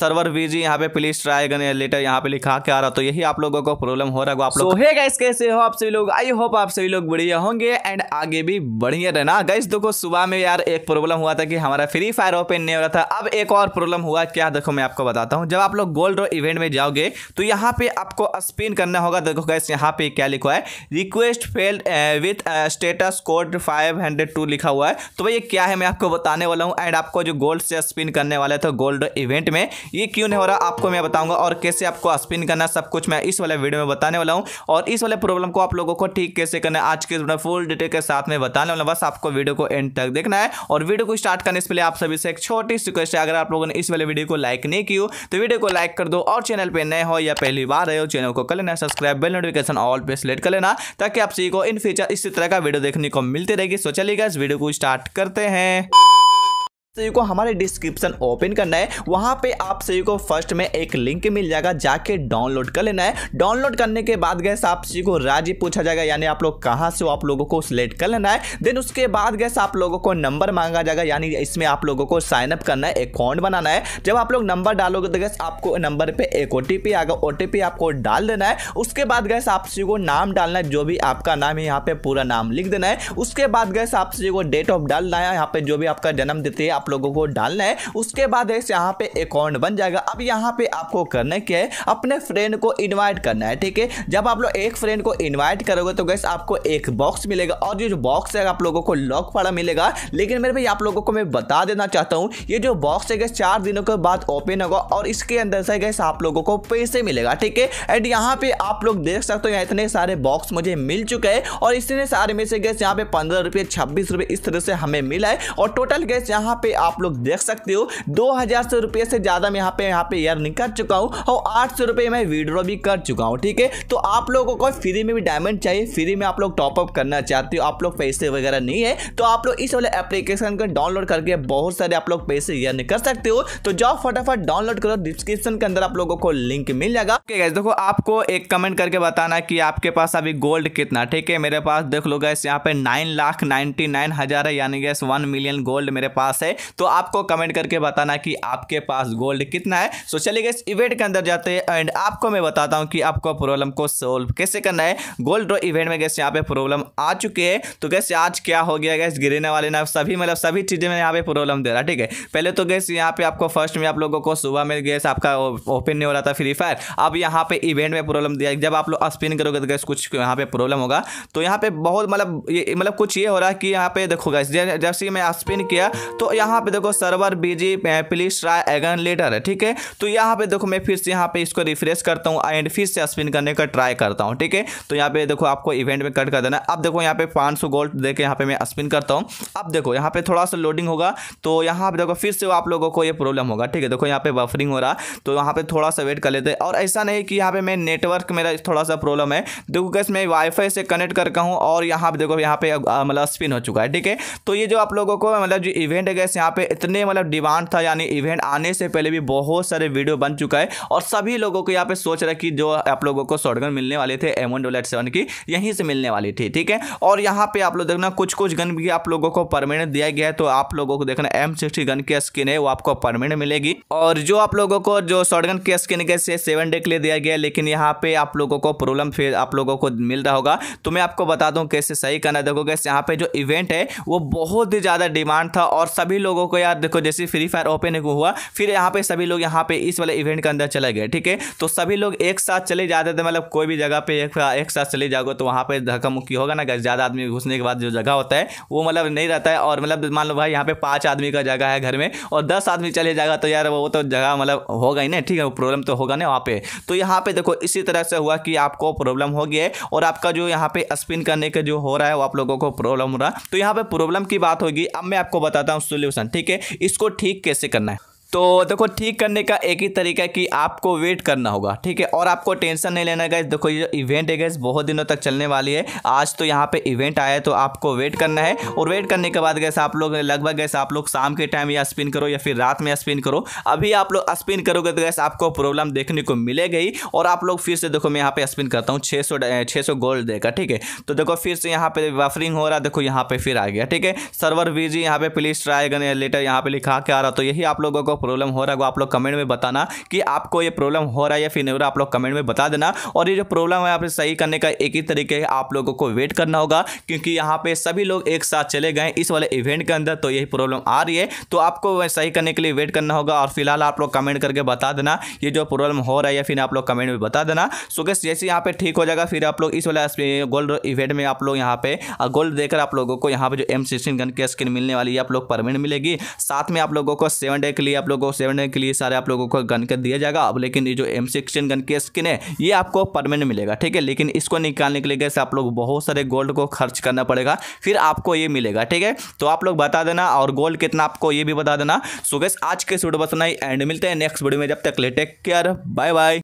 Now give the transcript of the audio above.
server V G यहाँ पे please try करने लेटर यहाँ पे लिखा के आ रहा तो यही आप लोगों को प्रॉब्लम हो रहा है आप लोग है गैस कैसे हो आप सभी लोग आई होप आप सभी लोग बढ़िया होंगे एंड आगे भी बढ़िया रहना गैस देखो सुबह में यार एक प्रॉब्लम हुआ था कि हमारा फ्री फायर ओपन नहीं हो रहा था अब एक और प्रॉब्लम हुआ क्या देखो मैं आपको बताता हूँ जब आप लोग गोल्ड और इवेंट में जाओगे तो यहाँ पे आपको स्पिन करना होगा देखो गैस यहाँ पे क्या लिखा है request failed with status code five hundred two लिखा हुआ है तो भाई ये क्या है मैं आपको बताने वाला हूँ एंड आपको जो गोल्ड से स्पिन करने वाला था गोल्ड इवेंट में ये क्यों नहीं हो रहा आपको मैं बताऊंगा और कैसे आपको स्पिन करना सब कुछ मैं इस वाले वीडियो में बताने वाला हूँ और इस वाले प्रॉब्लम को आप लोगों को ठीक कैसे करना आज के फुल डिटेल के साथ में बताने वाला बस आपको वीडियो को एंड तक देखना है और वीडियो को स्टार्ट करने से पहले आप सभी से एक छोटी सी रिक्वेस्ट है अगर आप लोगों ने इस वाले वीडियो को लाइक नहीं की हो तो वीडियो को लाइक कर दो और चैनल पर नए हो या पहली बार आए हो चैनल को कर लेना सब्सक्राइब बेल नोटिफिकेशन ऑल पे सिलेक्ट कर लेना ताकि आप सभी को इन फ्यूचर इसी तरह का वीडियो देखने को मिलती रहेगी सो चलिएगा इस वीडियो को स्टार्ट करते हैं सभी को हमारे डिस्क्रिप्शन ओपन करना है वहां पे आप सभी को फर्स्ट में एक लिंक मिल जाएगा जाके डाउनलोड कर लेना है डाउनलोड करने के बाद गैस आप सभी को राज्य पूछा जाएगा यानी आप लोग कहाँ से हो आप लोगों को सिलेक्ट कर लेना है देन उसके बाद गैस आप लोगों को नंबर मांगा जाएगा यानी इसमें आप लोगों को साइन अप करना है अकाउंट बनाना है जब आप लोग नंबर डालोगे तो गैस आपको नंबर पर एक ओ आएगा ओ आपको डाल देना है उसके बाद गैस आप सभी को नाम डालना है जो भी आपका नाम है यहाँ पे पूरा नाम लिख देना है उसके बाद गैस आप सभी को डेट ऑफ डालना है यहाँ पे जो भी आपका जन्म देती है आप लोगों को डालना है उसके बाद ऐसे यहाँ पे अकाउंट बन जाएगा अब यहाँ पे आपको करना क्या है अपने फ्रेंड को इनवाइट करना है ठीक है जब आप लोग एक फ्रेंड को इनवाइट करोगे तो गैस आपको एक बॉक्स मिलेगा और ये जो बॉक्स है आप लोगों को लॉक पड़ा मिलेगा लेकिन मेरे भाई आप लोगों को मैं बता देना चाहता हूँ ये जो बॉक्स है गैस चार दिनों के बाद ओपन होगा और इसके अंदर से गैस आप लोगों को पैसे मिलेगा ठीक है एंड यहाँ पे आप लोग देख सकते हो यहाँ इतने सारे बॉक्स मुझे मिल चुके हैं और इतने सारे में से गैस यहाँ पे पंद्रह रुपये छब्बीस रुपये इस तरह से हमें मिला है और टोटल गैस यहाँ पे आप लोग देख सकते हो दो हजार सौ रुपये से ज़्यादा मैं यहाँ पे यहाँ पे अर्निंग कर चुका हूँ और आठ सौ रुपये मैं विड्रॉ भी कर चुका हूँ ठीक है तो आप लोगों को फ्री में भी डायमंड चाहिए फ्री में आप लोग टॉपअप करना चाहते हो आप लोग पैसे वगैरह नहीं है तो आप लोग इस वाले एप्लीकेशन को डाउनलोड करके बहुत सारे आप लोग पैसे अर्न कर सकते हो तो जाओ फटाफट डाउनलोड करो डिस्क्रिप्शन के अंदर आप लोगों को लिंक मिल जाएगा ओके गैस देखो आपको एक कमेंट करके बताना कि आपके पास अभी गोल्ड कितना ठीक है मेरे पास देख लो गैस यहाँ पे नाइन लाख नाइनटी नाइन हजार है यानी गैस वन मिलियन गोल्ड मेरे पास है तो आपको कमेंट करके बताना कि आपके पास गोल्ड कितना है सो चलिए गए इवेंट के अंदर जाते हैं एंड आपको मैं बताता हूँ कि आपको प्रॉब्लम को सोल्व कैसे करना है गोल्ड ड्रो इवेंट में गैस यहाँ पे प्रॉब्लम आ चुकी है तो गैस आज क्या हो गया गैस गिरने वाले ना सभी मतलब सभी चीज़ें में यहाँ पे प्रॉब्लम दे रहा ठीक है पहले तो गैस यहाँ पे आपको फर्स्ट में आप लोगों को सुबह में गैस आपका ओपन नहीं हो रहा था फ्री फायर अब यहाँ पे इवेंट में प्रॉब्लम दिया जब आप लोग स्पिन करोगे तो गैस कुछ यहाँ पे प्रॉब्लम होगा तो यहाँ पे बहुत मतलब मतलब कुछ ये हो रहा है कि यहाँ पे देखो गैस जैसे मैं स्पिन किया तो यहाँ यहाँ पे देखो server busy please try again later है ठीक है तो यहाँ पे देखो मैं फिर से यहाँ पे इसको रिफ्रेश करता हूँ एंड फिर से स्पिन करने का ट्राई करता हूँ ठीक है तो यहाँ पे देखो आपको इवेंट में कट कर देना अब देखो यहाँ पे पाँच गोल्ड दे के यहाँ पे मैं स्पिन करता हूँ अब देखो यहाँ पे थोड़ा सा लोडिंग होगा तो यहाँ पे देखो फिर से आप लोगों को ये प्रॉब्लम होगा ठीक है देखो यहाँ पे बफरिंग हो रहा तो यहाँ पे थोड़ा सा वेट कर लेते हैं और ऐसा नहीं कि यहाँ पे मैं नेटवर्क मेरा थोड़ा सा प्रॉब्लम है देखो कैसे मैं वाईफाई से कनेक्ट करके हूँ और यहाँ पे देखो यहाँ पे मतलब स्पिन हो चुका है ठीक है तो ये जो आप लोगों को मतलब जो इवेंट है यहाँ पे इतने मतलब डिमांड था यानी इवेंट आने से पहले भी बहुत सारे वीडियो बन चुका है और सभी लोगों को यहाँ पे सोच रहा कि जो आप लोगों को शॉर्टगन मिलने वाले थे एम वन की यहीं से मिलने वाली थी ठीक है और यहाँ पे आप लोग देखना कुछ कुछ गन भी आप लोगों को परमानेंट दिया गया है तो आप लोगों को देखना एम गन की स्किन है वो आपको परमानेंट मिलेगी और जो आप लोगों को जो शॉर्टगन की स्किन कैसे सेवन डे के लिए दिया गया लेकिन यहाँ पे आप लोगों को प्रॉब्लम फिर आप लोगों को मिल रहा होगा तो मैं आपको बता दूँ कैसे सही करना देखो कैसे यहाँ पे जो इवेंट है वो बहुत ही ज़्यादा डिमांड था और सभी लोगों को यार देखो जैसे फ्री फायर ओपन हुआ फिर यहाँ पे सभी लोग यहाँ पे इस वाले इवेंट के अंदर चले गए ठीक है तो सभी लोग एक साथ चले जाते थे मतलब कोई भी जगह पे एक, एक साथ चले जाओगे तो वहाँ पे धक्का मुक्की होगा ना ज़्यादा आदमी घुसने के बाद जो जगह होता है वो मतलब नहीं रहता है और मतलब मान लो भाई यहाँ पे पाँच आदमी का जगह है घर में और दस आदमी चले जाएगा तो यार वो तो जगह मतलब होगा ही ना ठीक है प्रॉब्लम तो होगा ना वहाँ पे तो यहाँ पे देखो इसी तरह से हुआ कि आपको प्रॉब्लम हो है और आपका जो यहाँ पे स्पिन करने का जो हो रहा है वो आप लोगों को प्रॉब्लम हो रहा तो यहाँ पे प्रॉब्लम की बात होगी अब मैं आपको बताता हूँ सोल्यूशन क्वेश्चन ठीक है इसको ठीक कैसे करना है तो देखो ठीक करने का एक ही तरीका है कि आपको वेट करना होगा ठीक है और आपको टेंशन नहीं लेना गैस देखो ये इवेंट है गैस बहुत दिनों तक चलने वाली है आज तो यहाँ पे इवेंट आया है तो आपको वेट करना है और वेट करने के बाद गैस आप लोग लगभग गैस आप लोग शाम के टाइम या स्पिन करो या फिर रात में स्पिन करो अभी आप लोग स्पिन करोगे तो गैस आपको प्रॉब्लम देखने को मिलेगी और आप लोग फिर से देखो मैं यहाँ पर स्पिन करता हूँ छः सौ छः सौ गोल्ड देगा ठीक है तो देखो फिर से यहाँ पर वफरिंग हो रहा देखो यहाँ पर फिर आ गया ठीक है सर्वर वीजी यहाँ पर प्लीज ट्राई करने लेटर यहाँ पर लिखा के आ रहा तो यही आप लोगों को को प्रॉब्लम हो रहा है वो आप लोग कमेंट में बताना कि आपको ये प्रॉब्लम हो रहा है या फिर नहीं हो रहा आप लोग कमेंट में बता देना और ये जो प्रॉब्लम है आप सही करने का एक ही तरीके है आप लोगों को वेट करना होगा क्योंकि यहाँ पे सभी लोग एक साथ चले गए इस वाले इवेंट के अंदर तो यही प्रॉब्लम आ रही है तो आपको सही करने के लिए वेट करना होगा और फिलहाल आप लोग कमेंट करके बता देना ये जो प्रॉब्लम हो रहा है या फिर आप लोग कमेंट में बता देना सो गैस जैसे यहाँ पर ठीक हो जाएगा फिर आप लोग इस वाला गोल्ड इवेंट में आप लोग यहाँ पे गोल्ड देकर आप लोगों को यहाँ पे जो एम सिक्सटीन गन की स्क्रीन मिलने वाली है आप लोग परमिट मिलेगी साथ में आप लोगों को सेवन डे के लिए आप लोगों को सेवन के लिए सारे आप लोगों को गन कर दिया जाएगा अब लेकिन ये जो एम सिक्सटीन गन की स्किन है ये आपको परमानेंट मिलेगा ठीक है लेकिन इसको निकालने के लिए कैसे आप लोग बहुत सारे गोल्ड को खर्च करना पड़ेगा फिर आपको ये मिलेगा ठीक है तो आप लोग बता देना और गोल्ड कितना आपको ये भी बता देना सो गैस आज के वीडियो बतना ही एंड मिलते हैं नेक्स्ट वीडियो में जब तक ले टेक केयर बाय बाय